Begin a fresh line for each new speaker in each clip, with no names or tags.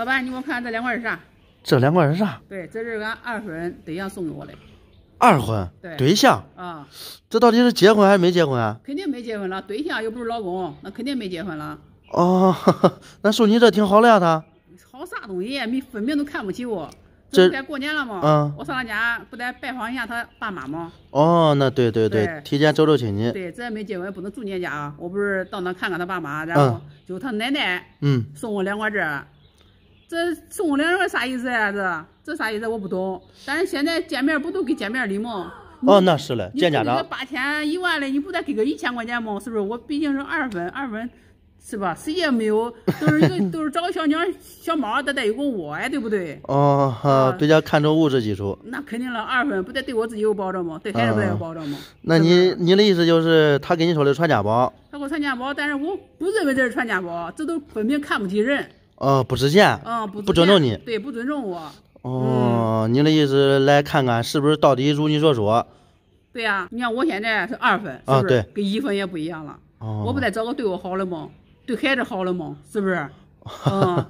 老板，你给我看看这两块是啥？
这两块是啥？
对，这是俺二婚对象送给我的。
二婚？对，对象。啊，这到底是结婚还是没结婚啊？
肯定没结婚了，对象又不是老公，那肯定没结婚了。
哦，那送你这挺好的呀，他
好啥东西？没分，明都看不起我。这该过年了吗？嗯，我上他家不得拜访一下他爸妈吗？
哦，那对对对，提前走走亲戚。对，
这也没结婚，不能住你家啊。我不是到那看看他爸妈，然后就他奶奶，嗯，送我两块这。这送我两万啥意思呀？这这啥意思？我不懂。但是现在见面不都给见面礼吗？
哦，那是嘞。见家长八
千一万嘞，你不得给个一千块钱吗？是不是？我毕竟是二分二分，是吧？谁也没有，都是一个 都是找个小鸟小猫，得得有个窝哎，对不对？
哦，比较看重物质基础。
那肯定了，二分不得对我自己有保障吗？对孩子不得有保障吗？
那你你的意思就是他给你说的传家宝？
他给我传家宝，但是我不认为这是传家宝，这都分明看不起人。
嗯，不值钱，嗯，不不尊重你，
对，不尊重我。
哦，你的意思来看看，是不是到底如你所说？
对呀，你看我现在是二分，是不是跟一分也不一样了？我不得找个对我好的吗？对孩子好的吗？是不是？
嗯。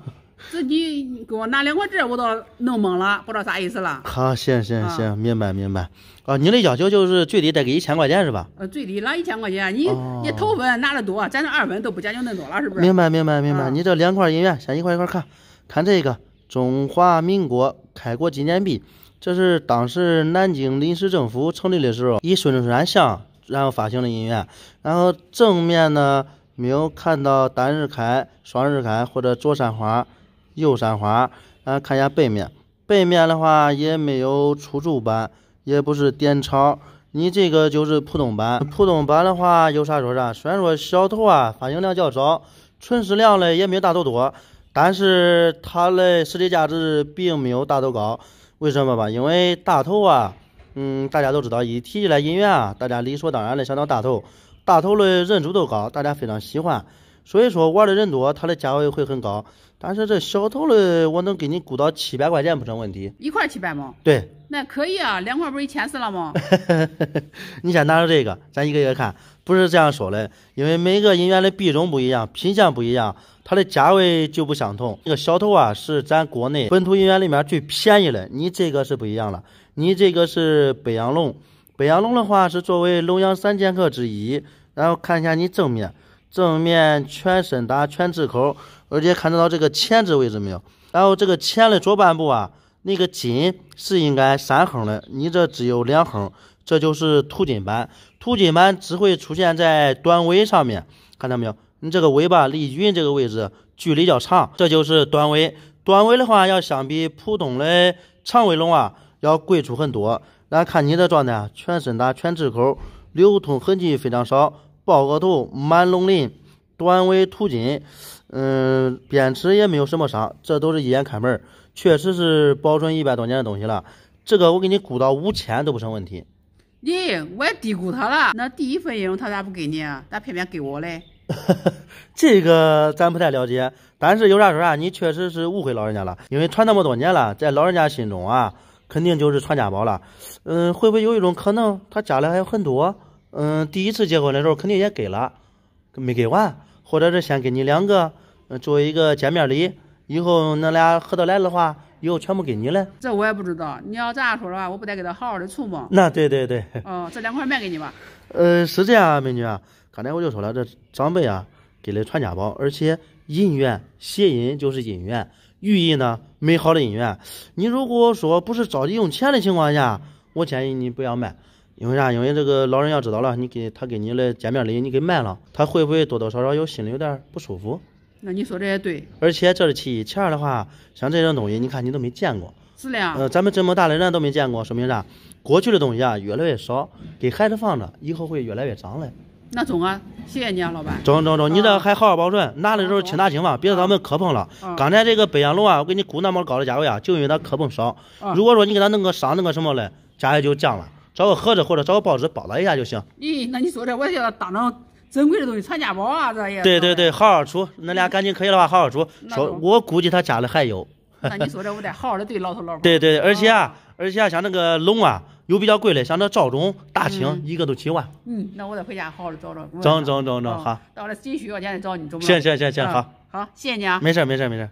自你给我拿两块纸，我都弄懵了，不知道啥意思了。
好，行行行，明白明白。啊，你的要求就是最低得给一千块钱是吧？
呃，最低拿一千块钱，你你头分拿的多，咱这二分都不讲究恁多了，是不是？明
白明白明白。你这两块银元，先一块一块看，看这个中华民国开国纪念币，这是当时南京临时政府成立的时候，以孙中山像然后发行的银元，然后正面呢没有看到单日开、双日开或者左山花。右山花，啊，看一下背面。背面的话也没有出柱版，也不是点钞，你这个就是普通版。普通版的话有啥说啥，虽然说小头啊发行量较少，存世量嘞也没有大头多，但是它的实际价值并没有大头高。为什么吧？因为大头啊，嗯，大家都知道，一提起来银元啊，大家理所当然的想到大头，大头的认知都高，大家非常喜欢。所以说玩的人多，它的价位会很高。但是这小头的，我能给你估到七百块钱不成问题，
一块七百吗？对，那可以啊，两块不是一千四了吗？
你先拿着这个，咱一个一个看。不是这样说的，因为每个银元的币种不一样，品相不一样，它的价位就不相同。这个小头啊，是咱国内本土银元里面最便宜的。你这个是不一样了，你这个是北洋龙，北洋龙的话是作为龙洋三剑客之一。然后看一下你正面。正面全身打全字口，而且看得到这个前字位置没有？然后这个前的左半部啊，那个筋是应该三横的，你这只有两横，这就是突筋板。突筋板只会出现在短尾上面，看到没有？你这个尾巴离云这个位置距离较长，这就是短尾。短尾的话要相比普通的长尾龙啊要贵出很多。来看你的状态，全身打全字口，流通痕迹非常少。爆个头，满龙鳞，短尾土金，嗯，边齿也没有什么伤，这都是一眼看门确实是保存一百多年的东西了。这个我给你估到五千都不成问题。
咦，我也低估他了。那第一份业他咋不给你，咋偏偏给我嘞？
这个咱不太了解，但是有啥说啥，你确实是误会老人家了。因为传那么多年了，在老人家心中啊，肯定就是传家宝了。嗯，会不会有一种可能，他家里还有很多？嗯，第一次结婚的时候肯定也给了，没给完，或者是先给你两个，作为一个见面礼。以后恁俩合得来的话，以后全部给你了。这我也不知道。
你要这样说的话，我不得给他好好的处吗？那对对对。哦，这两块卖给你吧。
呃，是这样，啊，美女，刚才我就说了，这长辈啊给的传家宝，而且银元谐音就是姻缘，寓意呢美好的姻缘。你如果说不是着急用钱的情况下，我建议你不要卖。因为啥？因为这个老人要知道了，你给他给你的见面礼你给卖了，他会不会多多少少有心里有点不舒服？
那你说这也对。
而且这是其一，其二的话，像这种东西，你看你都没见过。是的。呃，咱们这么大的人都没见过，说明啥？过去的东西啊越来越少，给孩子放着，以后会越来越脏的。
那中啊，谢谢你啊，老板。
中中中，你这还好好保存，拿的时候轻拿轻放，别咱们磕碰了。刚才这个北洋楼啊，我给你估那么高的价位啊，就因为它磕碰少。如果说你给它弄个伤，弄个什么嘞，价位就降了。找个盒子或者找个报纸包了一下就行。
咦，那你说这我要当成珍贵的东西传家宝啊，这也。对
对对，好好处。恁俩赶紧可以的话好好处。说我估计他家里还有。那你说这
我得好好的对老头老。对
对对，而且啊，而且啊，像那个龙啊，有比较贵的，像那赵总大清，一个都几万。
嗯，那我得回家好好找找。找
中中中好。到了真需要，钱再找你，中不？行行行行，好。好，谢谢你啊。没事没事没事